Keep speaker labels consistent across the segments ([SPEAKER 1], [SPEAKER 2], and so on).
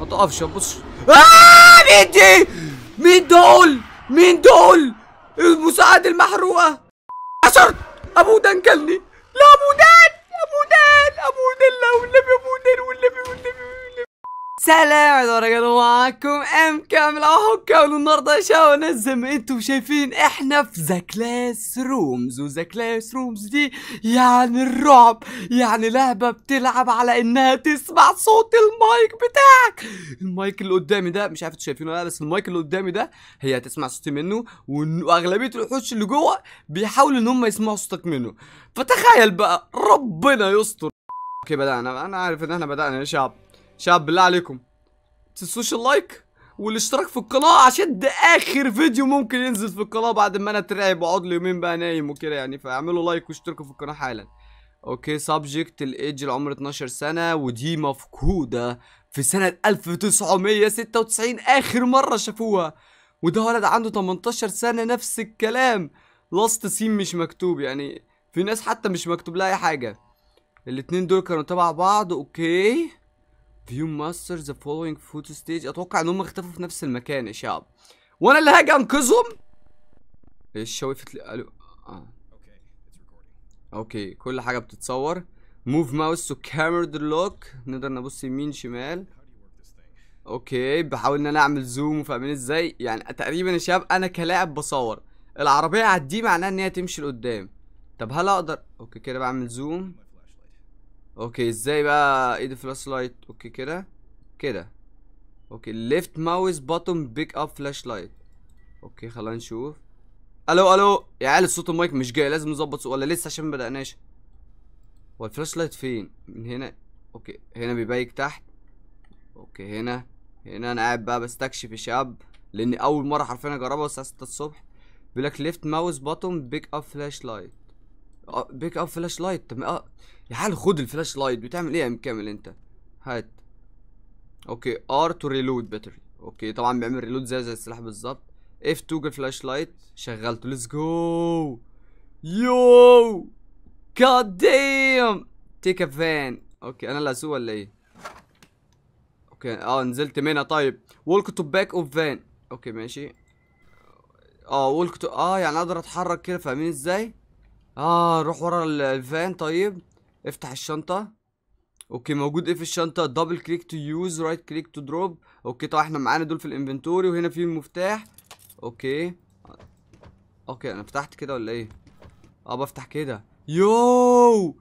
[SPEAKER 1] ما تقفش ما تبصش آه، مين دي مين دول مين دول المساعد المحروقه عشر ابو دان كلني لا ابو دان ابو دان ابو دان لا والنبي ابو دان والنبي دان سلام يا رجاله معاكم ام كامل اهو والنهارده يا شباب زي ما انتم شايفين احنا في ذا كلاس رومز وذا كلاس رومز دي يعني الرعب يعني لعبه بتلعب على انها تسمع صوت المايك بتاعك المايك اللي قدامي ده مش عارف انتوا شايفينه ولا لا بس المايك اللي قدامي ده هي هتسمع صوتي منه واغلبيه الوحوش اللي جوه بيحاولوا ان هم يسمعوا صوتك منه فتخيل بقى ربنا يستر اوكي بدانا انا عارف ان احنا بدانا يا شباب شباب بالله عليكم تنسوش اللايك والاشتراك في القناة عشان ده اخر فيديو ممكن ينزل في القناة بعد ما انا اترعب واقعد لي يومين بقى نايم وكده يعني فاعملوا لايك واشتركوا في القناة حالا اوكي سبجكت الايدج العمر 12 سنة ودي مفقودة في سنة 1996 اخر مرة شافوها وده ولد عنده 18 سنة نفس الكلام لاست سين مش مكتوب يعني في ناس حتى مش مكتوب لها اي حاجة الاتنين دول كانوا تبع بعض اوكي فيو ماسترز ذا فولوينج فوتو ستيج اتوقع ان هم اختفوا في نفس المكان يا شباب وانا اللي هاجي انقذهم الشا وقفت الو اه اوكي كل حاجه بتتصور موف ماوس تو كاميرا لوك نقدر نبص يمين شمال اوكي بحاول ان انا اعمل زوم وفاهمين ازاي يعني تقريبا يا شباب انا كلاعب بصور العربيه هتدي معناها ان هي تمشي لقدام طب هل اقدر اوكي كده بعمل زوم اوكي ازاي بقى ايد الفلاش لايت اوكي كده كده اوكي ليفت ماوس بوتوم بيك اب فلاش لايت اوكي خلينا نشوف الو الو يا عيال صوت المايك مش جاي لازم نظبط ولا لسه عشان ما بدأناش هو الفلاش لايت فين من هنا اوكي هنا بيبيك تحت اوكي هنا هنا انا قاعد بقى بستكشف يا الشاب لان اول مره حرفيا اجربها الساعه 6 الصبح بيقول لك ليفت ماوس بوتوم بيك اب فلاش لايت آه، بيك اب فلاش لايت اه يا حال خد الفلاش لايت بتعمل ايه يا مكمل انت هات اوكي ار تو ريلود باتري اوكي طبعا بيعمل ريلود زي زي السلاح بالظبط اف تو الفلاش لايت شغلته ليتس جو يو جاد ديم تيك ا فان اوكي انا اللي اسوق ولا ايه اوكي اه نزلت منها طيب ولك تو باك اوف فان اوكي ماشي اه ولك تو اه يعني اقدر اتحرك كده فاهمين ازاي اه روح ورا الفان طيب افتح الشنطه اوكي موجود ايه في الشنطه دبل كليك تو يوز رايت كليك تو دروب اوكي طبعا احنا معانا دول في الانفنتوري وهنا في المفتاح اوكي اوكي انا فتحت كده ولا ايه اه بفتح كده يوو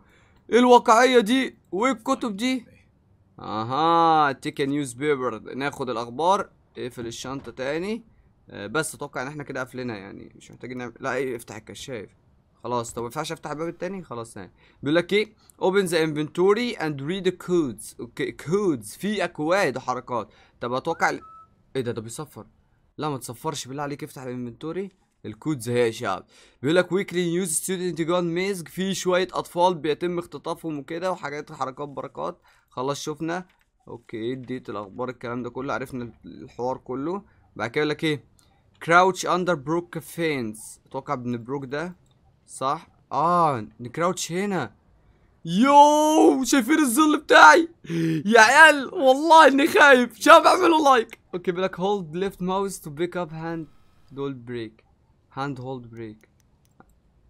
[SPEAKER 1] ايه الواقعيه دي وايه الكتب دي اها تيك نيوز بيبر ناخد الاخبار اقفل الشنطه تاني آه، بس اتوقع ان احنا كده قفلنا يعني مش محتاجين نعمل لا ايه افتح الكشاف خلاص طب ما ينفعش افتح الباب التاني خلاص يعني بيقول لك ايه اوبن ذا انفنتوري اند ريد ذا كودز اوكي كودز في اكواد وحركات طب اتوقع ال... ايه ده ده بيصفر لا ما تصفرش بالله عليك افتح الانفنتوري الكودز هي يا شعب بيقول لك ويكلي نيوز ستودنت جون ميزج في شويه اطفال بيتم اختطافهم وكده وحاجات حركات بركات خلاص شفنا اوكي اديت الاخبار الكلام ده كله عرفنا الحوار كله بعد كده يقول لك ايه كراوتش اندر بروك فينز اتوقع ان بروك ده صح اه نكراوتش هنا يو شايفين الظل بتاعي يا عيال والله اني خايف شباب اعملوا لايك اوكي بلاك هولد ليفت ماوس تو بيك اب هاند هولد بريك هاند هولد بريك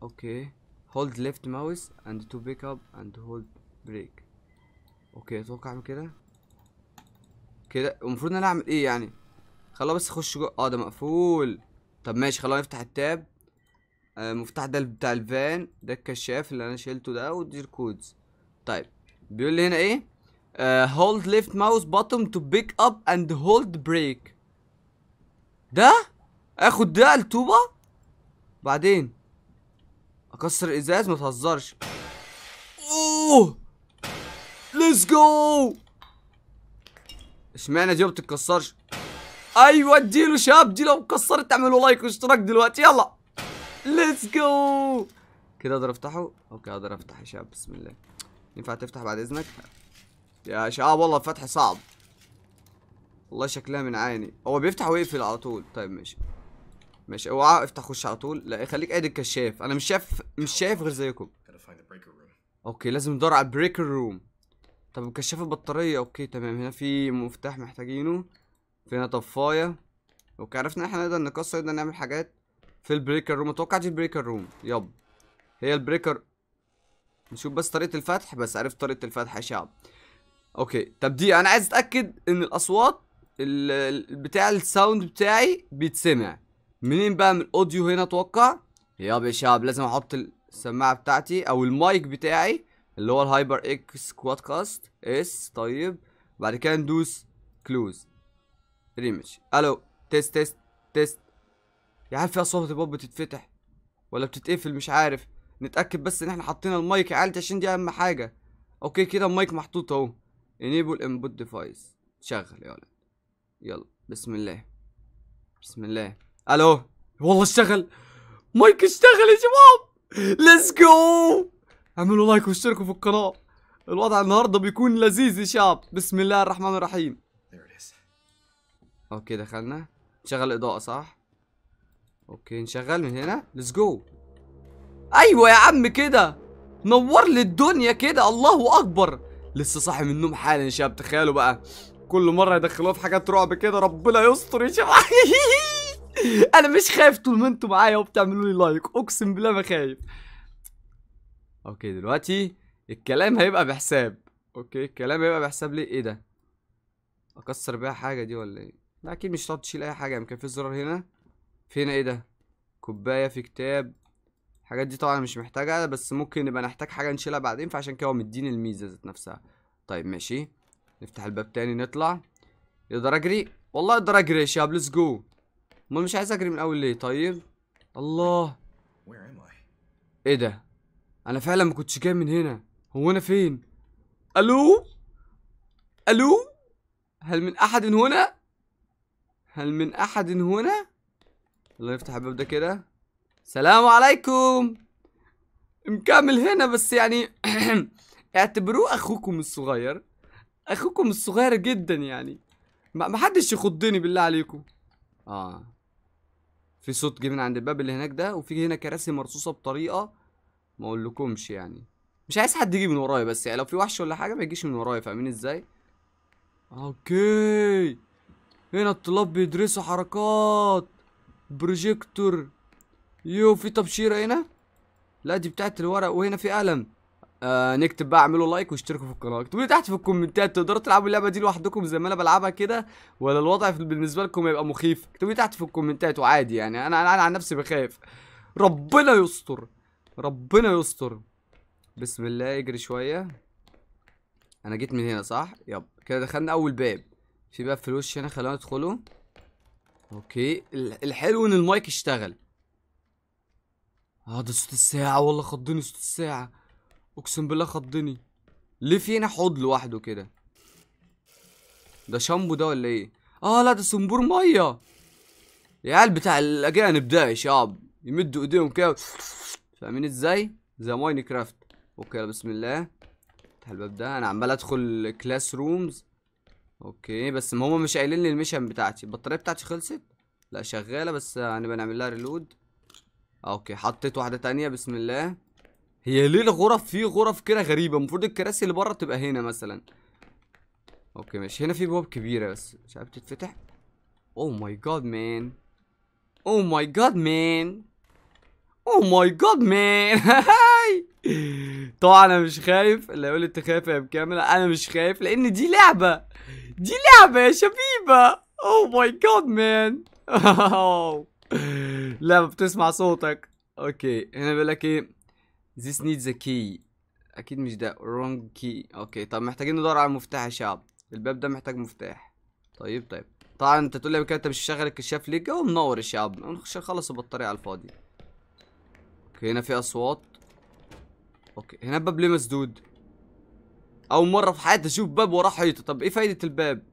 [SPEAKER 1] اوكي هولد ليفت ماوس اند تو بيك اب اند هولد بريك اوكي اتوقع اعمل كده كده المفروض انا اعمل ايه يعني خلاص بس اخش جوه اه ده مقفول طب ماشي خلاص نفتح التاب المفتاح آه، ده بتاع الفان ده الكشاف اللي انا شيلته ده ودي الكودز طيب بيقول لي هنا ايه هولد ليفت ماوس بوتوم تو بيك اب اند هولد بريك ده اخد ده الطوبه بعدين اكسر ازاز ما تهزرش اوه ليتس جو اشمعنى دي ما بتتكسرش ايوه اديله شاب دي لو اتكسرت اعملوا لايك واشتراك دلوقتي يلا ليتس جو كده اقدر افتحه اوكي اقدر افتح يا شباب بسم الله ينفع تفتح بعد اذنك يا شباب آه والله الفتح صعب والله شكلها من عيني هو بيفتح ويقفل على طول طيب ماشي ماشي اوعى افتح خش على طول لا خليك قاعد الكشاف انا مش شايف مش شايف غير زيكم اوكي لازم ندور على البريكر روم طب كشاف البطاريه اوكي تمام هنا في مفتاح محتاجينه في هنا طفايه اوكي عرفنا احنا نقدر نكسر نقدر نعمل حاجات في البريكر روم اتوقع دي البريكر روم يب هي البريكر نشوف بس طريقه الفتح بس عرفت طريقه الفتح يا شعب اوكي طب دي انا عايز اتاكد ان الاصوات بتاع الساوند بتاعي بيتسمع منين بقى من الاوديو هنا اتوقع ياب يا شباب لازم احط السماعه بتاعتي او المايك بتاعي اللي هو الهايبر اكس كواد كاست اس طيب بعد كده ندوس كلوز ريمج الو تيست تيست تيست يا يعني عيال في اصوات الباب بتتفتح ولا بتتقفل مش عارف نتاكد بس ان احنا حاطين المايك يا عيال عشان دي اهم حاجه اوكي كده المايك محطوط اهو انيبل انبوت ديفايس شغل يا ولد يلا بسم الله بسم الله الو والله اشتغل مايك اشتغل يا شباب ليتس جو اعملوا لايك واشتركوا في القناه الوضع النهارده بيكون لذيذ يا شباب بسم الله الرحمن الرحيم اوكي دخلنا شغل اضاءه صح اوكي نشغل من هنا ليتس جو ايوه يا عم كده نور لي الدنيا كده الله اكبر لسه صاحي من النوم حالا يا شباب تخيلوا بقى كل مره يدخلوها في حاجات رعب كده ربنا يستر يا شباب انا مش خايف طول ما انتوا معايا وبتعملوا لي لايك اقسم بالله ما خايف اوكي دلوقتي الكلام هيبقى بحساب اوكي الكلام هيبقى بحساب ليه ايه ده اكسر بيها حاجه دي ولا ايه لا اكيد مش هتقعد تشيل اي حاجه يمكن في زرار هنا فين ايه ده كوبايه في كتاب الحاجات دي طبعا مش محتاجها بس ممكن نبقى نحتاج حاجه نشيلها بعدين فعشان كده هو مديني الميزه ذات نفسها طيب ماشي نفتح الباب تاني نطلع اقدر اجري والله اقدر اجري يا شباب ليتس جو امال مش عايز اجري من الاول ليه طيب الله ايه ده انا فعلا ما كنتش جاي من هنا هو انا فين الو الو هل من احد هنا هل من احد هنا يلا نفتح الباب ده كده سلام عليكم مكمل هنا بس يعني اعتبروه اخوكم الصغير اخوكم الصغير جدا يعني ما حدش يخضني بالله عليكم اه في صوت جه من عند الباب اللي هناك ده وفي هنا كراسي مرصوصه بطريقه ما اقولكمش يعني مش عايز حد يجي من ورايا بس يعني لو في وحش ولا حاجه ما يجيش من ورايا فاهمين ازاي اوكي هنا الطلاب بيدرسوا حركات بروجيكتور يو في تبشيره هنا لا دي بتاعت الورق وهنا في قلم آه نكتب بقى اعملوا لايك واشتركوا في القناه اكتبوا لي تحت في الكومنتات تقدروا تلعبوا اللعبه دي لوحدكم زي ما انا بلعبها كده ولا الوضع بالنسبه لكم هيبقى مخيف اكتبوا لي تحت في الكومنتات وعادي يعني انا انا عن نفسي بخاف ربنا يستر ربنا يستر بسم الله اجري شويه انا جيت من هنا صح يب كده دخلنا اول باب في باب في الوش هنا خلونا ندخله اوكي الحلو ان المايك اشتغل اه ده صوت الساعة والله خضني صوت الساعة اقسم بالله خضني ليه في هنا حوض لوحده كده ده شامبو ده ولا ايه اه لا ده صنبور مية يا عيال بتاع الاجانب ده يا شعب يمدوا ايديهم كده فاهمين ازاي زي ماين كرافت اوكي بسم الله افتح الباب ده انا عمال ادخل كلاس رومز اوكي بس ما هما مش قايلين لي الميشن بتاعتي البطاريه بتاعتي خلصت لا شغاله بس هنبقى يعني بنعمل لها ريلود آه، اوكي حطيت واحده تانية بسم الله هي ليه الغرف في غرف كده غريبه المفروض الكراسي اللي بره تبقى هنا مثلا اوكي ماشي هنا في باب كبيره بس مش عارف تتفتح او ماي جاد مان او ماي جاد مان او ماي جاد مان طبعا انا مش خايف اللي هيقول انت خايف يا مكمل انا مش خايف لان دي لعبه دي لعبه يا شبيبه اوه ماي جاد مان لعبه بتسمع صوتك اوكي هنا بيقول لك ايه ذيس نيدز ذا كي اكيد مش ده رونج كي اوكي طب محتاجين ندور على مفتاح يا شعب الباب ده محتاج مفتاح طيب طيب طبعا انت تقول لي كده انت مش شغال الكشاف ليه الجو منور يا شعب نخش نخلص البطاريه على الفاضي اوكي هنا في اصوات اوكي هنا باب ليه مسدود اول مره في حياتي اشوف باب وراه حيطه طب ايه فايده الباب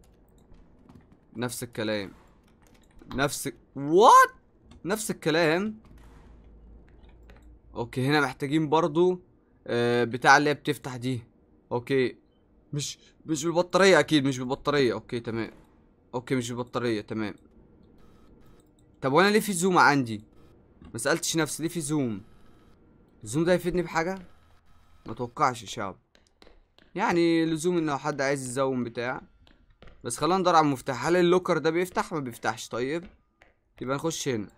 [SPEAKER 1] نفس الكلام نفس وات نفس الكلام اوكي هنا محتاجين برضو آه بتاع اللي هي بتفتح دي اوكي مش مش بالبطاريه اكيد مش بالبطاريه اوكي تمام اوكي مش بالبطاريه تمام طب وانا ليه في زوم عندي ما سالتش نفسي ليه في زوم الزوم ده هيفيدني بحاجه ما توقعش شاب يعني لزوم انه حد عايز يزوم بتاع بس خلينا ندور على المفتاح هل اللوكر ده بيفتح ما بيفتحش طيب يبقى نخش هنا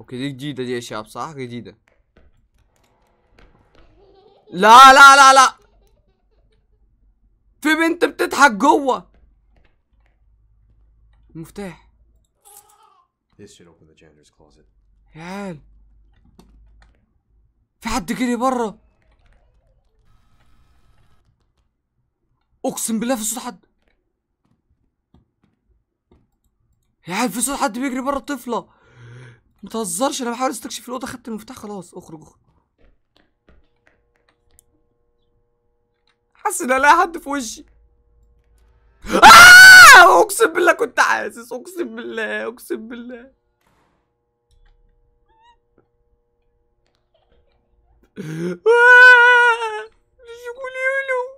[SPEAKER 1] اوكي دي جديده دي يا شباب صح جديده لا لا لا لا في بنت بتضحك جوه المفتاح يا عيال في حد جري بره اقسم بالله في صوت حد يا عيال في صوت حد بيجري بره الطفله ما تهزرش انا بحاول استكشف الاوضه خدت المفتاح خلاص اخرج اخرج حاسس ان الاقي حد في وشي آه! اقسم بالله كنت حاسس اقسم بالله اقسم بالله آه! مش يقولوا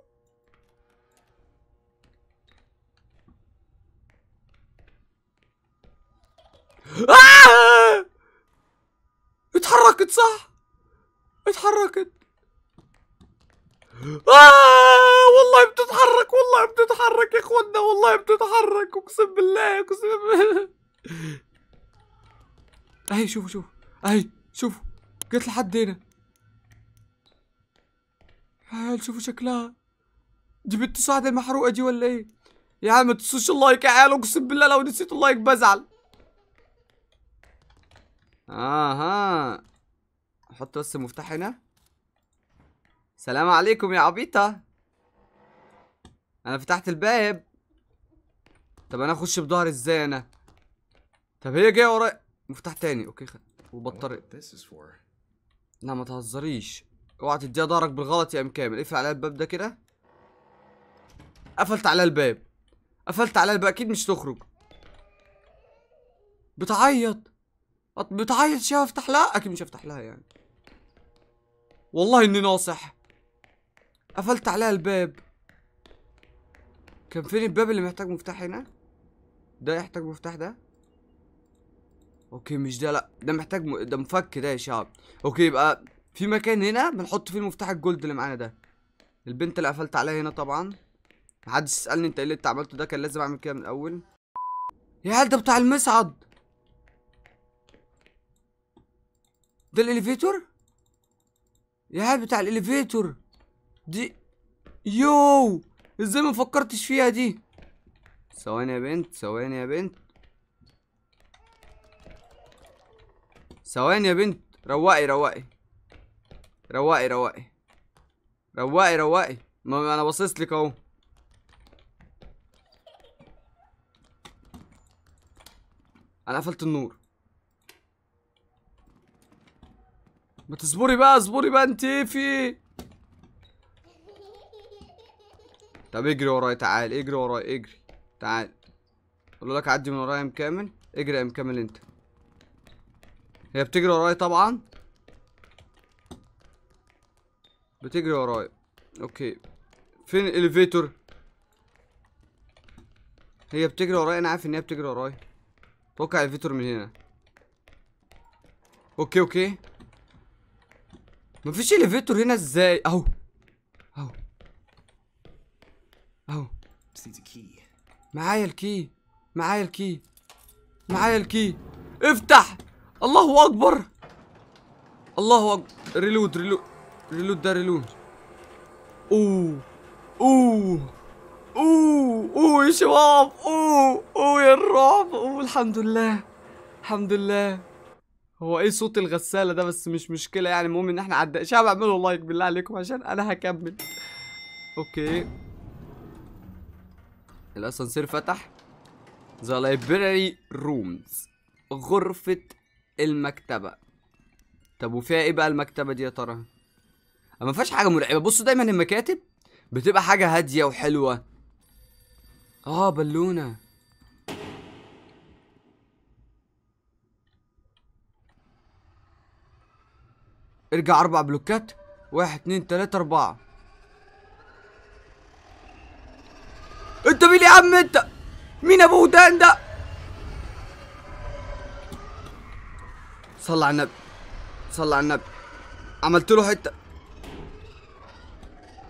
[SPEAKER 1] آه! اتحركت صح اتحركت آه والله بتتحرك والله بتتحرك يا اخوانا والله بتتحرك اقسم بالله اقسم بالله اهي شوفوا شوفوا اهي شوفوا جت لحد هنا عيال شوفوا شكلها دي بنت سعد المحروقه دي ولا ايه؟ يا عم ما تنسوش اللايك يا عيال اقسم بالله لو نسيت اللايك بزعل اها احط بس المفتاح هنا سلام عليكم يا عبيطة انا فتحت الباب طب انا اخش بظهري ازاي انا طب هي جايه ورايا مفتاح تاني اوكي خد وبطارية لا ما تهزريش اوعى تديها ظهرك بالغلط يا ام كامل اقفل عليها الباب ده كده قفلت على الباب قفلت على الباب اكيد مش تخرج بتعيط بتعيط شاف افتح لها اكيد مش هفتح لها يعني والله اني ناصح قفلت عليها الباب كان فين الباب اللي محتاج مفتاح هنا ده يحتاج مفتاح ده اوكي مش ده لا ده محتاج م... ده مفك ده يا شعب اوكي يبقى في مكان هنا بنحط فيه المفتاح الجولد اللي معانا ده البنت اللي قفلت عليها هنا طبعا محدش يسالني انت ايه اللي انت عملته ده كان لازم اعمل كده من الاول يا عيال ده بتاع المصعد ده الاليفيتور يا عيال بتاع الاليفيتور دي يو ازاي ما فكرتش فيها دي ثواني يا بنت ثواني يا بنت ثواني يا بنت روقي روقي روقي روقي روقي روقي ما انا باصص لك اهو انا قفلت النور ما تصبري بقى اصبري بقى انت في طب اجري ورايا تعال اجري ورايا اجري تعال اقول لك عدي من ورايا ام كامل اجري ام كامل انت هي بتجري ورايا طبعا بتجري ورايا اوكي فين الاليفيتور هي بتجري ورايا انا عارف ان هي بتجري ورايا اتوقع الاليفيتور من هنا اوكي اوكي مفيش اليفيتور هنا ازاي اهو اهو اهو معايا الكي معايا الكي معايا الكي افتح الله اكبر الله اكبر ريلود ريلود ريلود ده ريلود اوه اوه اوه اوه يا شباب اوه اوه يا الرعب اوه الحمد لله الحمد لله هو ايه صوت الغسالة ده بس مش مشكلة يعني المهم ان احنا عدى شباب اعملوا لايك بالله عليكم عشان انا هكمل اوكي الاسانسير فتح ذا لايبراري رومز غرفة المكتبة طب وفيها ايه بقى المكتبة دي يا ترى؟ ما فيهاش حاجة مرعبة بصوا دايما المكاتب بتبقى حاجة هادية وحلوة اه بالونة ارجع اربع بلوكات واحد اتنين تلاتة اربعة انت مين يا عم انت مين ابو هدان ده صلى على النبي صلى على النبي عملت له حته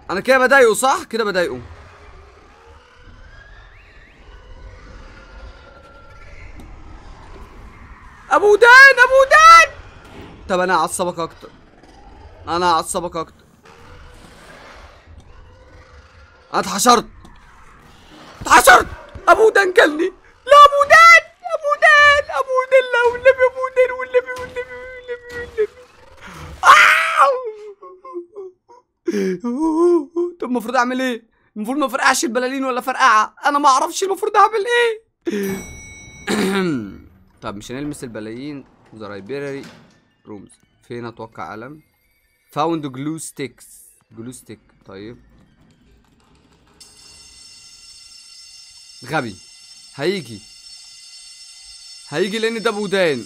[SPEAKER 1] انا كده بضايقه صح كده بضايقه ابو دان ابو دان طب انا اعصبك اكتر انا هعصبك اكتر اتحشرت اتحشرت ابو دان كلني لا ابو دان ابو دان ابو دان لا والنبي ابو دان والنبي والنبي والنبي والنبي آه! طب المفروض اعمل ايه المفروض ما فرقعش البلالين ولا فرقعه انا ما اعرفش المفروض اعمل ايه طب مش هنلمس البلايين ذا رومز فين اتوقع علم فاوند جلو ستيكس جلو ستيك طيب غبي هيجي هيجي لان ده بودان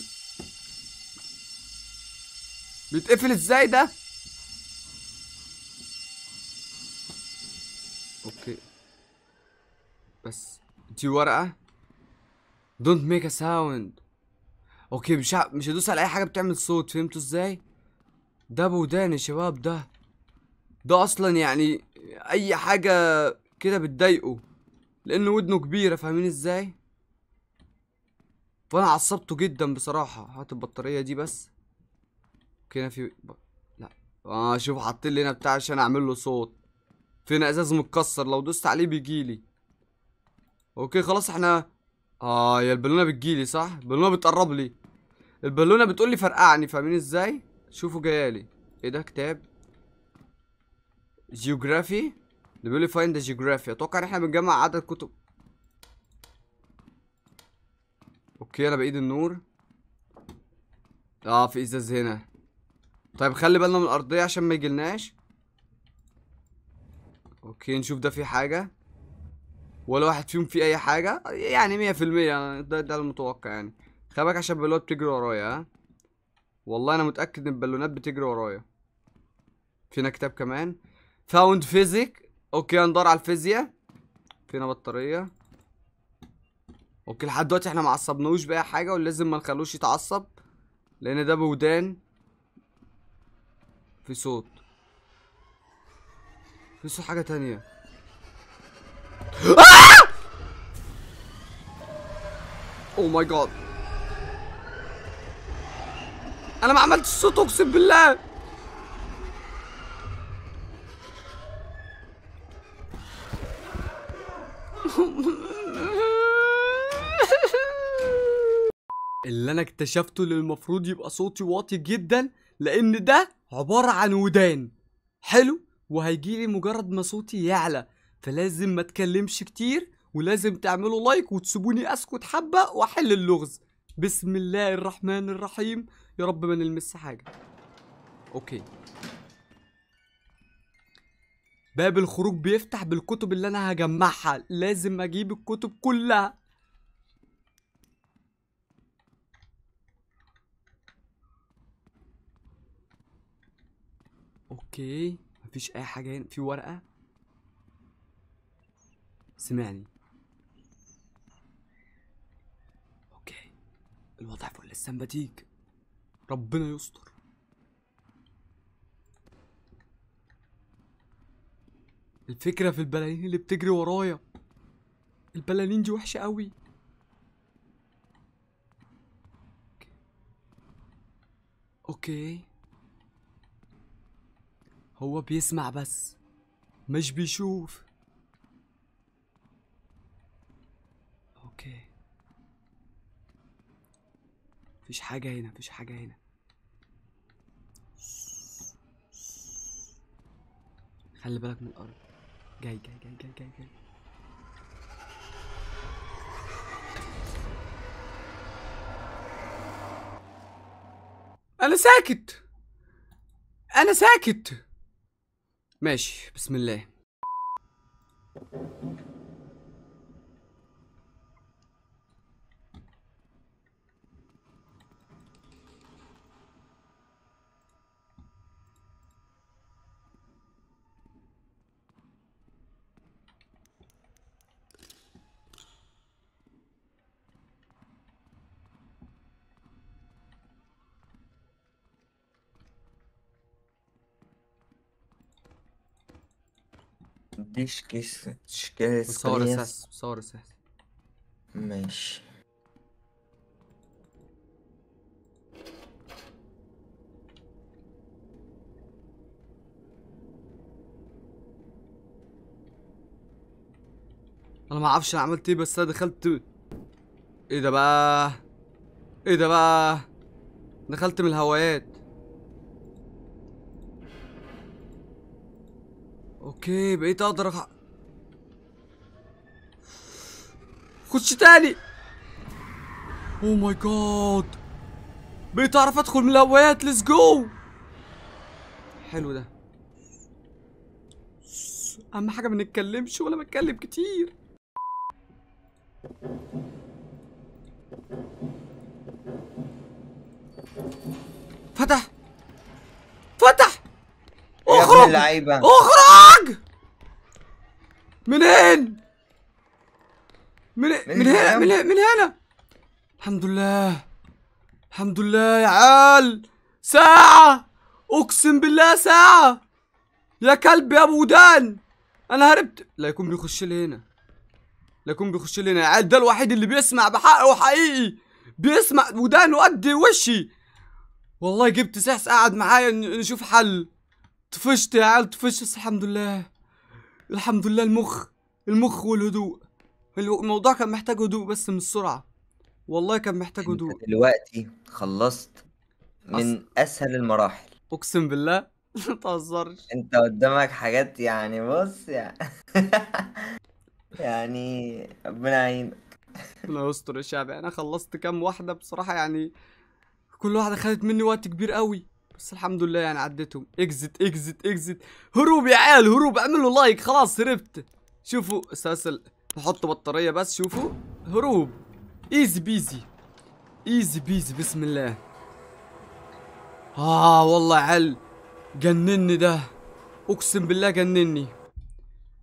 [SPEAKER 1] بيتقفل ازاي ده اوكي بس دي ورقه دونت ميك ا ساوند اوكي مش مش هدوس على اي حاجه بتعمل صوت فهمتوا ازاي ده بودان يا شباب ده ده اصلا يعني اي حاجة كده بتضايقه لان ودنه كبيرة فاهمين ازاي فانا عصبته جدا بصراحة هات البطارية دي بس كنا في ب... لا اه شوف حاطين لي هنا بتاع عشان اعمل له صوت فينا ازاز متكسر لو دوست عليه بيجيلي اوكي خلاص احنا اه يا البالونه بتجيلي صح البالونه بتقرب لي البالونه بتقول لي فرقعني فاهمين ازاي شوفوا جايالي ايه ده كتاب جيوغرافي ده بيقول لي فايند جيوغرافي اتوقع ان احنا بنجمع عدد كتب اوكي انا بايد النور اه في ازاز هنا طيب خلي بالنا من الارضيه عشان ما يجيلناش اوكي نشوف ده في حاجه ولا واحد فيهم فيه اي حاجه يعني مية في المية ده, ده المتوقع يعني خلي بالك عشان بالوقت بتجري ورايا ها والله انا متاكد ان البالونات بتجري ورايا فينا كتاب كمان فاوند فيزيك اوكي هندور على الفيزياء فينا بطاريه اوكي لحد دلوقتي احنا ما عصبناهوش باي حاجه ولازم ما نخلوش يتعصب لان ده بودان في صوت في صوت حاجه تانية آه! ماي oh جاد انا ما عملتش صوت اقسم بالله اللي انا اكتشفته اللي المفروض يبقى صوتي واطي جدا لان ده عبارة عن ودان حلو وهيجيلي مجرد ما صوتي يعلى فلازم ما اتكلمش كتير ولازم تعملوا لايك وتسيبوني اسكت حبة واحل اللغز بسم الله الرحمن الرحيم يا رب ما نلمس حاجه اوكي باب الخروج بيفتح بالكتب اللي انا هجمعها لازم اجيب الكتب كلها اوكي مفيش اي حاجه هنا في ورقه سمعني الوضع فوق السمباتيك ربنا يستر الفكرة في البلالين اللي بتجري ورايا البلالين دي وحشة قوي اوكي هو بيسمع بس مش بيشوف اوكي مفيش حاجة هنا مفيش حاجة هنا خلي بالك من الأرض جاي جاي جاي جاي جاي, جاي. أنا ساكت أنا ساكت ماشي بسم الله كيس تشكيس صور اساس صور اساس ماشي انا ما اعرفش انا عملت ايه بس انا دخلت ايه ده بقى ايه ده بقى دخلت من الهوايات اوكي بقيت اقدر أخ... خش تاني او ماي جاد بقيت اعرف ادخل من الهوايات ليتس جو حلو ده اهم حاجه ما نتكلمش ولا بتكلم كتير فتح فتح اخرج اخرج من هنا من من هنا من هنا من هنا الحمد لله الحمد لله يا عال ساعة اقسم بالله ساعة يا كلب يا ابو ودان انا هربت لا يكون بيخش لي هنا لا يكون بيخش لي هنا يا عال ده الوحيد اللي بيسمع بحقه وحقيقي بيسمع ودانه قد وشي والله جبت سحس قاعد معايا نشوف حل طفشت يا عيال طفشت بس الحمد لله الحمد لله المخ المخ والهدوء الموضوع كان محتاج هدوء بس من السرعه والله كان محتاج هدوء دلوقتي خلصت من أص... اسهل المراحل اقسم بالله ما تهزرش انت قدامك حاجات يعني بص يعني يعني ربنا يعينك ربنا يستر يا شعب انا خلصت كام واحده بصراحه يعني كل واحده خدت مني وقت كبير قوي بس الحمد لله يعني عديتهم اكزت اكزت اكزت هروب يا عيال هروب اعملوا لايك خلاص هربت شوفوا سلسل نحط بطاريه بس شوفوا هروب ايزي بيزي ايزي بيزي بسم الله اه والله عل جنني ده اقسم بالله جنني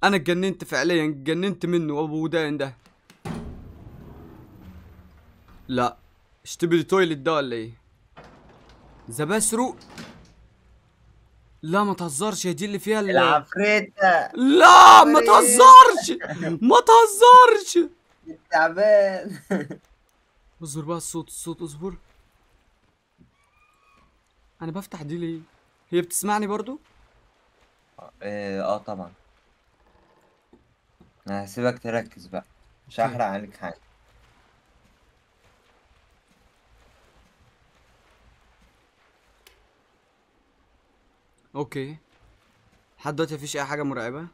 [SPEAKER 1] انا اتجننت فعليا اتجننت منه ابو ودان ده لا اشتبه تويلت ده ولا ايه زبسرو لا ما تهزرش دي اللي فيها العفريتة لا ما تهزرش ما تهزرش تعبان اصبر بقى الصوت الصوت اصبر انا بفتح دي ليه هي بتسمعني برضو آه, آه، طبعا انا هسيبك تركز بقى مش هحرق عليك حاجه اوكي لحد دلوقتي مفيش اي حاجه مرعبه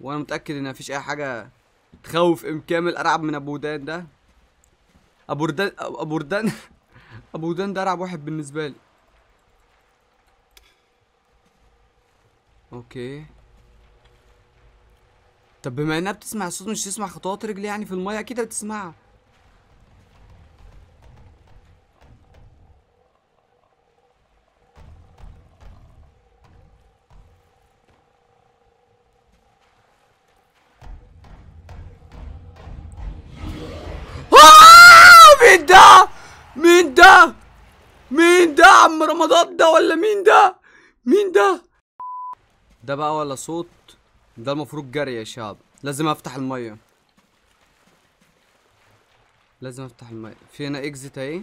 [SPEAKER 1] وانا متاكد ان مفيش اي حاجه تخوف ام كامل ارعب من ابو دان ده ابو ردان ابو ردان ابو دان ده ارعب واحد بالنسبه لي اوكي طب بما انها بتسمع الصوت مش تسمع خطوات رجلي يعني في المايه اكيد هتسمعها عم رمضان ده ولا مين ده مين ده ده بقى ولا صوت ده المفروض جري يا شاب لازم افتح الميه لازم افتح الميه في هنا اكزيت اهي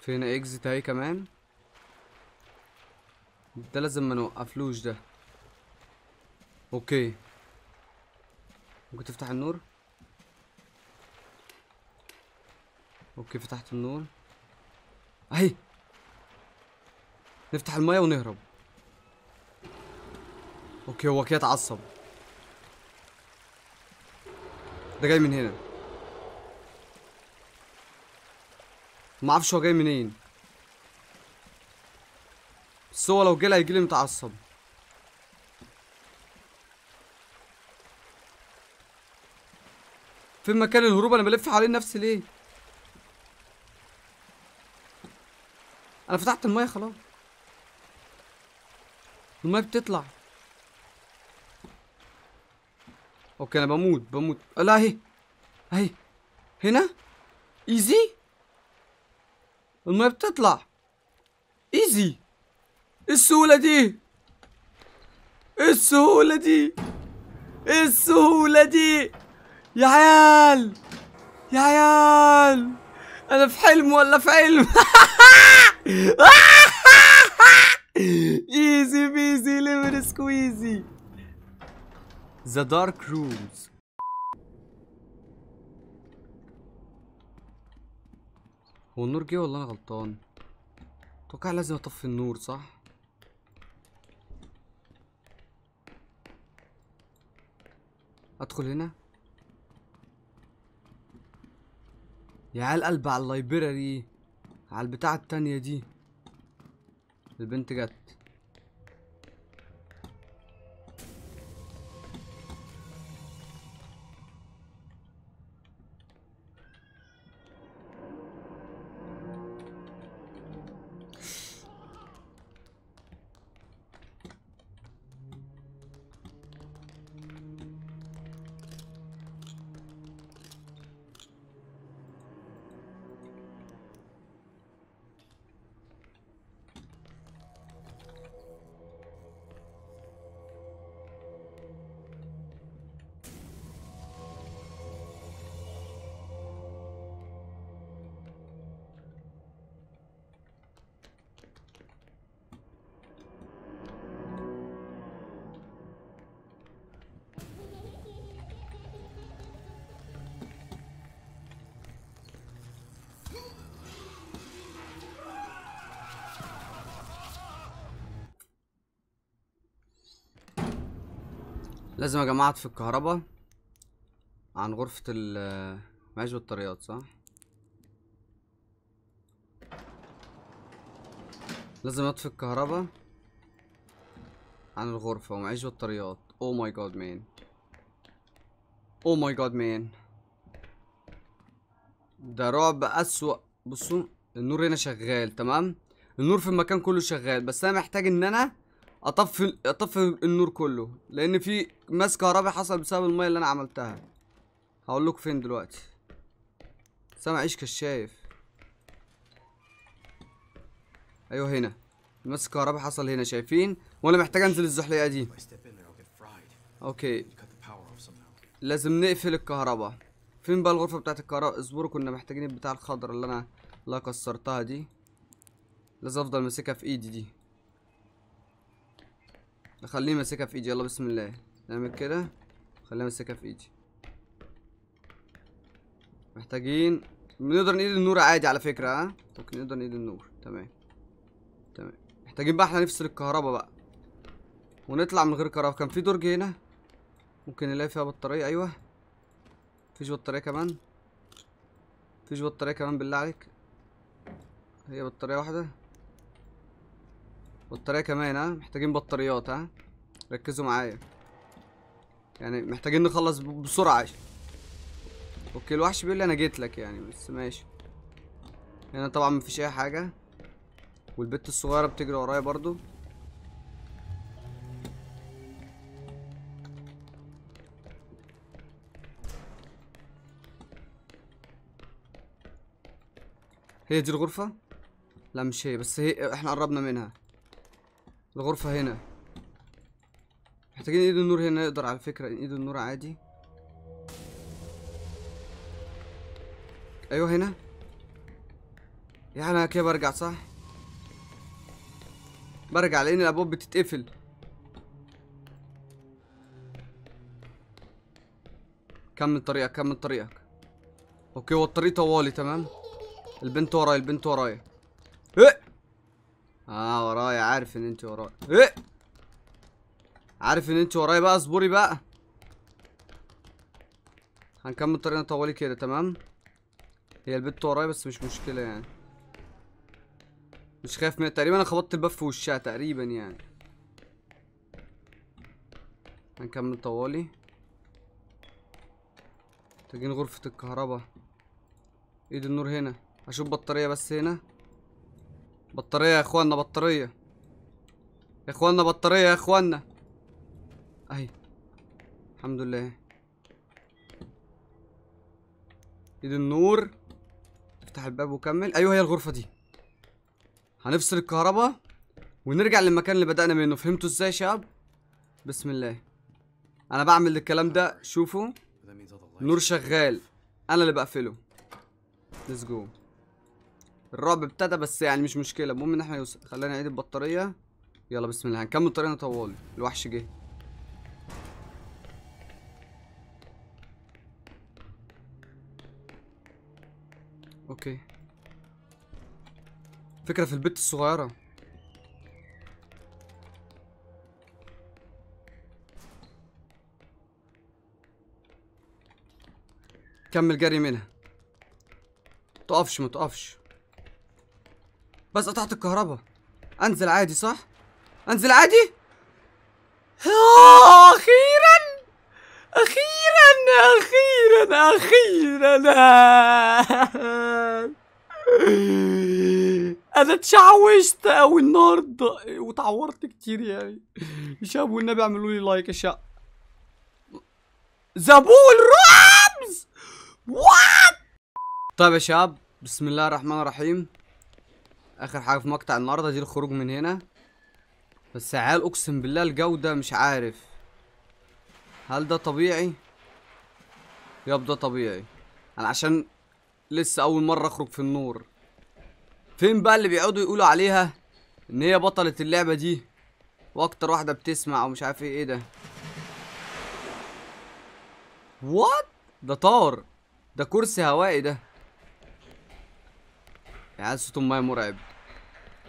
[SPEAKER 1] في هنا اكزيت اهي كمان ده لازم ما نوقفلوش ده اوكي ممكن تفتح النور اوكي فتحت النور اهي نفتح المايه ونهرب اوكي هو كده اتعصب ده جاي من هنا ما اعرفش هو جاي منين بس هو لو جه هيجيلي متعصب فين مكان الهروب انا بلف حوالين نفسي ليه انا فتحت المايه خلاص المايه بتطلع اوكي انا بموت بموت لا اهي اهي هنا ايزي المايه بتطلع ايزي ايه السهوله دي ايه السهوله دي ايه السهوله دي يا عيال يا عيال انا في حلم ولا في علم ايزي بيزي ليمون سكويزي ذا دارك رولز هو النور جه ولا انا غلطان اتوقع لازم اطفي النور صح ادخل هنا يا عال قلب على اللايبراري على البتاعة التانية دي البنت جت لازم يا جماعه في الكهرباء عن غرفه ال معيش بطاريات صح لازم اطفي الكهرباء عن الغرفه ومعيش بطاريات او ماي جاد مان او ماي جاد مان ده رعب اسوأ بصوا النور هنا شغال تمام النور في المكان كله شغال بس انا محتاج ان انا اطفي اطفي النور كله لان في ماس كهربا حصل بسبب الميه اللي انا عملتها هقول لكم فين دلوقتي سامع عيش كشايف ايوه هنا الماس كهربا حصل هنا شايفين وانا محتاج انزل الزحليقه دي اوكي لازم نقفل الكهرباء فين بقى الغرفه بتاعت الكهرباء اصبروا كنا محتاجين البتاع الخضر اللي انا لا كسرتها دي لازم افضل ماسكها في ايدي دي خليه ماسكها في ايدي يلا بسم الله نعمل كده خليها ماسكها في ايدي محتاجين نقدر نقيد النور عادي على فكره ها ممكن نقدر نقيد النور تمام تمام محتاجين بقى احنا نفصل الكهرباء بقى ونطلع من غير كهرباء كان في درج هنا ممكن نلاقي فيها بطاريه ايوه مفيش بطاريه كمان مفيش بطاريه كمان بالله عليك هي بطاريه واحده بطاريه كمان ها محتاجين بطاريات ها ركزوا معايا يعني محتاجين نخلص بسرعه اوكي الوحش بيقول لي انا جيت لك يعني بس ماشي هنا يعني طبعا مفيش اي حاجه والبت الصغيره بتجري ورايا برضو هي دي الغرفه لا مش هي بس هي احنا قربنا منها الغرفة هنا محتاجين ايد النور هنا نقدر على فكرة ايد النور عادي ايوه هنا يعني انا كده برجع صح برجع لان الابواب بتتقفل كمل طريقك كمل طريقك اوكي هو الطريق طوالي تمام البنت ورايا البنت ورايا ايه اه ورايا عارف ان انت ورايا ايه عارف ان انت ورايا بقى اصبري بقى هنكمل طريقنا طوالي كده تمام هي البت ورايا بس مش مشكله يعني مش خايف منها تقريبا انا خبطت الباب في وشها تقريبا يعني هنكمل طوالي محتاجين غرفة الكهرباء ايد النور هنا اشوف بطارية بس هنا بطارية يا اخوانا بطارية يا اخوانا بطارية يا اخوانا اهي الحمد لله ايد النور افتح الباب وكمل ايوه هي الغرفة دي هنفصل الكهرباء ونرجع للمكان اللي بدأنا منه فهمتوا ازاي يا شباب بسم الله انا بعمل الكلام ده شوفوا نور شغال انا اللي بقفله ليتس جو الرعب ابتدى بس يعني مش مشكله المهم ان احنا يوصل خلينا نعيد البطاريه يلا بسم الله هنكمل طريقنا طوالي الوحش جه اوكي فكره في البيت الصغيره كمل جري منها تقفش ما تقفش بس قطعت الكهرباء انزل عادي صح انزل عادي آه اخيرا اخيرا اخيرا اخيرا انا اتشعوشت او النهارده وتعورت كتير يعني شاب والنبي اعملوا لي لايك يا شباب زبول رامز وات طيب يا شباب بسم الله الرحمن الرحيم اخر حاجه في مقطع النهارده دي الخروج من هنا بس عيال اقسم بالله الجوده مش عارف هل ده طبيعي يب ده طبيعي انا عشان لسه اول مره اخرج في النور فين بقى اللي بيقعدوا يقولوا عليها ان هي بطله اللعبه دي واكتر واحده بتسمع او مش عارف ايه ايه ده وات ده طار ده كرسي هوائي ده يا عيال صوت المايه مرعب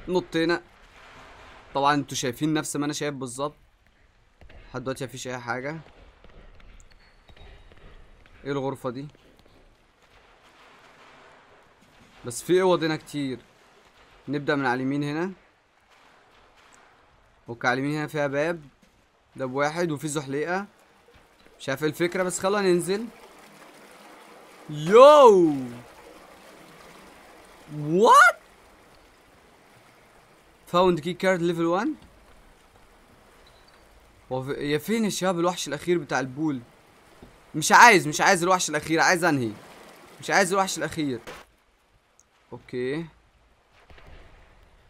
[SPEAKER 1] نط هنا طبعا انتوا شايفين نفس ما انا شايف بالظبط لحد دلوقتي مفيش اي حاجه ايه الغرفه دي بس في اوض هنا كتير نبدا من على اليمين هنا اوكي على اليمين هنا فيها باب ده بواحد وفي زحليقه مش عارف إيه الفكره بس خلونا ننزل يو وات فاوند كي كارد ليفل 1 وفي... يا فين شباب الوحش الاخير بتاع البول مش عايز مش عايز الوحش الاخير عايز انهي مش عايز الوحش الاخير اوكي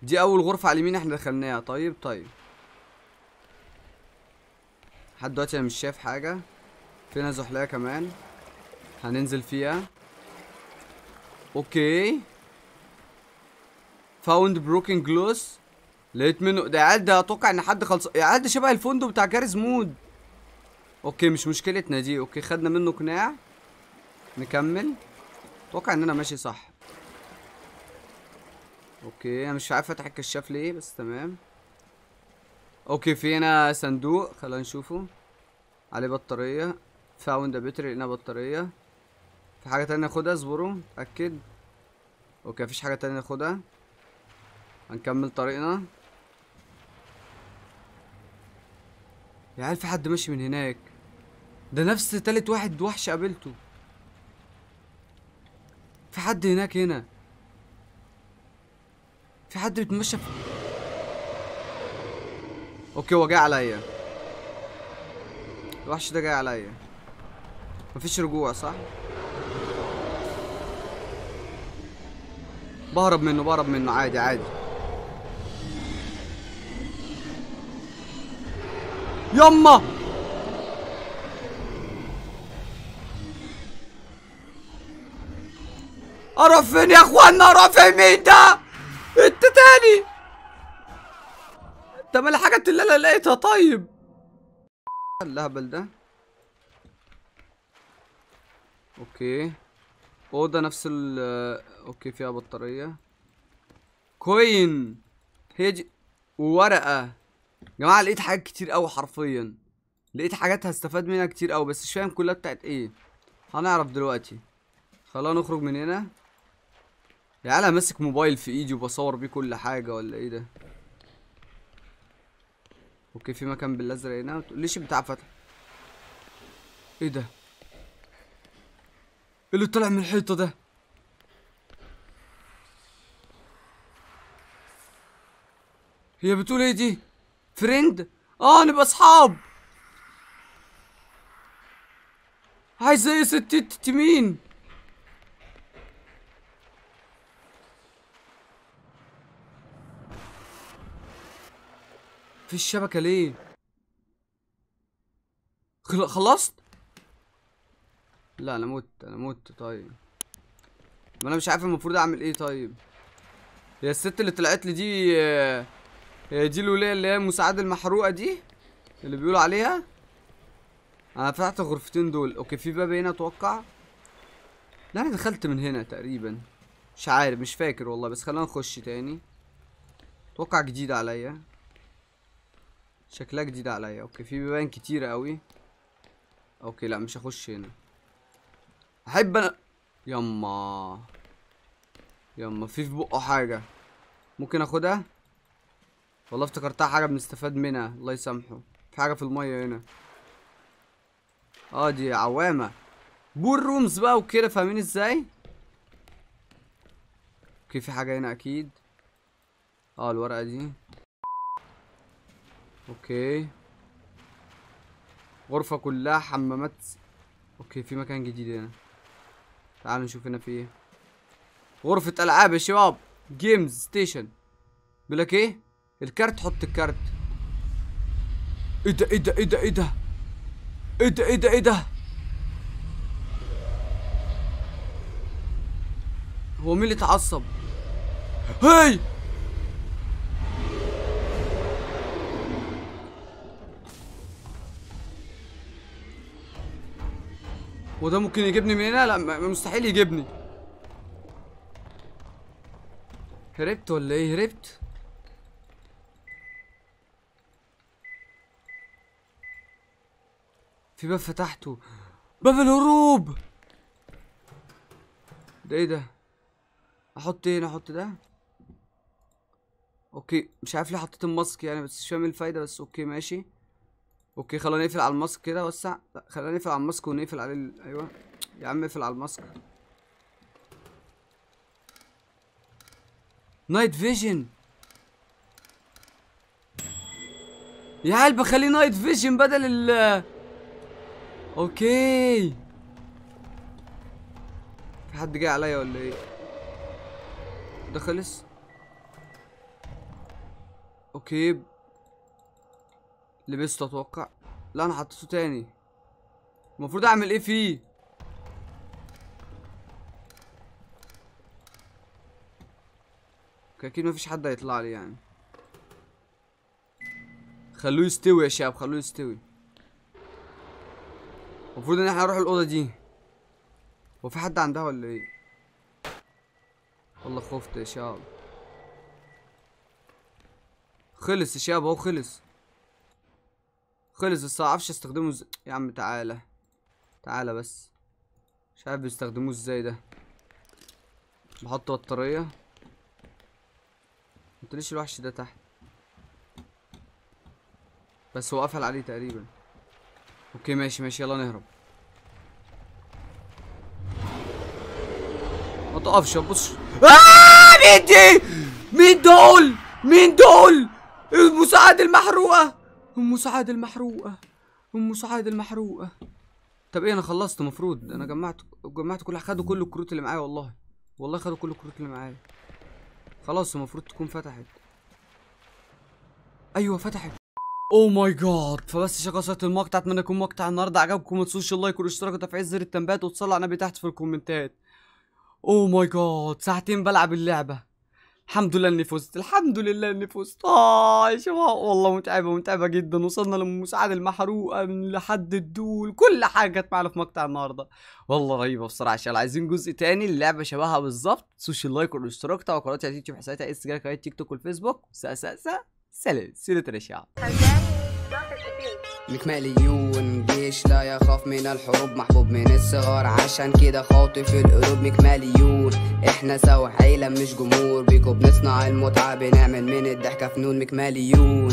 [SPEAKER 1] دي اول غرفه على اليمين احنا دخلناها طيب طيب لحد دلوقتي انا مش شايف حاجه فينا زحليه كمان هننزل فيها اوكي فاوند بروكن جلوس لقيت منه ده عيال ده اتوقع ان حد خلص عيال ده شبه الفندق بتاع كارز مود اوكي مش مشكلتنا دي اوكي خدنا منه قناع نكمل اتوقع ان انا ماشي صح اوكي انا مش عارف افتح الكشاف ليه بس تمام اوكي في هنا صندوق خلينا نشوفه عليه بطاريه فاوند باتري لقينا بطاريه في حاجه تانية ناخدها اصبروا اتاكد اوكي مفيش حاجه تانية ناخدها هنكمل طريقنا يا يعني عيال في حد ماشي من هناك ده نفس تالت واحد وحش قابلته في حد هناك هنا في حد بيتمشى في... اوكي هو جاي عليا الوحش ده جاي عليا مفيش رجوع صح بهرب منه بهرب منه عادي عادي يما اعرف فين يا اخوانا اعرف فين مين ده انت تاني انت مال الحاجات اللي انا لقيتها طيب الهبل ده اوكي اوضه نفس ال اوكي فيها بطاريه كوين هي ورقه جماعه لقيت حاجات كتير قوي حرفيا لقيت حاجات هستفاد منها كتير قوي بس مش فاهم كلها بتاعت ايه هنعرف دلوقتي خلينا نخرج من هنا يا انا ماسك موبايل في ايدي وبصور بيه كل حاجه ولا ايه ده اوكي في مكان بالازرق هنا ليش بتاع فتح ايه ده ايه اللي طلع من الحيطه ده هي بتقول ايه دي فريند اه نبقى اصحاب عايز ايه ستة مين في الشبكة ليه خلصت لا انا مت انا مت طيب ما انا مش عارف المفروض اعمل ايه طيب هي الست اللي طلعت لي دي آه، هي آه، دي الولايه اللي هي المساعده المحروقه دي اللي بيقولوا عليها انا فتحت الغرفتين دول اوكي في باب هنا اتوقع لا انا دخلت من هنا تقريبا مش عارف مش فاكر والله بس خلينا نخش تاني اتوقع جديد عليا شكلها جديد عليا اوكي في بيبان كتيره قوي اوكي لا مش هخش هنا احب انا يما يما في في بقه حاجه ممكن اخدها والله افتكرتها حاجة بنستفاد منها الله يسامحه في حاجة في المية هنا اه دي عوامة بور رومز بقى وكده فاهمين ازاي اوكي في حاجة هنا اكيد اه الورقة دي اوكي غرفة كلها حمامات اوكي في مكان جديد هنا تعالوا نشوف هنا في ايه غرفة العاب يا شباب جيمز ستيشن بيقولك ايه الكارت حط الكارت ايه ده ايه ده ايه ده ايه ده ايه ده ايه ده ايه ده هو مين اللي اتعصب هاي وده ممكن يجيبني من هنا لا مستحيل يجيبني هربت ولا ايه هربت في باب فتحته باب الهروب ده ايه ده احط ايه هنا احط ده اوكي مش عارف ليه حطيت الماسك يعني بس مش فاهم ايه الفايده بس اوكي ماشي اوكي خلينا نقفل على الماسك كده وسع لا خلينا نقفل على الماسك ونقفل عليه ال... ايوه يا عم اقفل على الماسك نايت فيجن يا عيال بخليه نايت فيجن بدل ال اوكي في حد جاي عليا ولا ايه ده خلص اوكي لبسته اتوقع لا انا حطيته تاني المفروض اعمل ايه فيه اكيد مفيش حد هيطلع لي يعني خلوه يستوي يا شباب خلوه يستوي المفروض ان احنا نروح الاوضه دي هو في حد عندها ولا ايه والله خفت يا شباب خلص يا شباب اهو خلص خلص بس معرفش استخدمه ازاي يا عم تعالى تعالى بس مش عارف بيستخدموه ازاي ده بحط بطاريه انت ليش الوحش ده تحت بس هو قفل عليه تقريبا اوكي ماشي ماشي يلا نهرب ما تقفش بص آه مين دي مين دول مين دول المساعد المحروقه المساعد المحروقه المساعد المحروقه طب ايه انا خلصت المفروض انا جمعت جمعت كل خدوا كل الكروت اللي معايا والله والله خدوا كل الكروت اللي معايا خلاص المفروض تكون فتحت ايوه فتحت او ماي جاد فبس يا قصه المقطع اتمنى يكون مقطع النهارده عجبكم ما تنسوش اللايك والاشتراك وتفعيل زر التنبيهات وتصلوا على النبي تحت في الكومنتات او ماي جاد ساعتين بلعب اللعبه الحمد لله اني فزت الحمد لله اني فزت اه يا شباب والله متعبه متعبه جدا وصلنا للمساعده المحروقه من لحد الدول كل حاجه جت معانا في مقطع النهارده والله رهيبه بصراحه عشان عايزين جزء تاني اللعبه شبهها بالظبط سوشي لايك والاشتراك تابعوا قناتي على اليوتيوب حساباتي على انستجرام تيك توك والفيسبوك سا سا سا سلل سلة الأشياء مليون جيش لا يخاف من الحروب محبوب من الصغار عشان كده خاطف القلوب مليون احنا سوا عيلة مش جمهور بيكو بنصنع المتعة بنعمل من الضحكة فنون مليون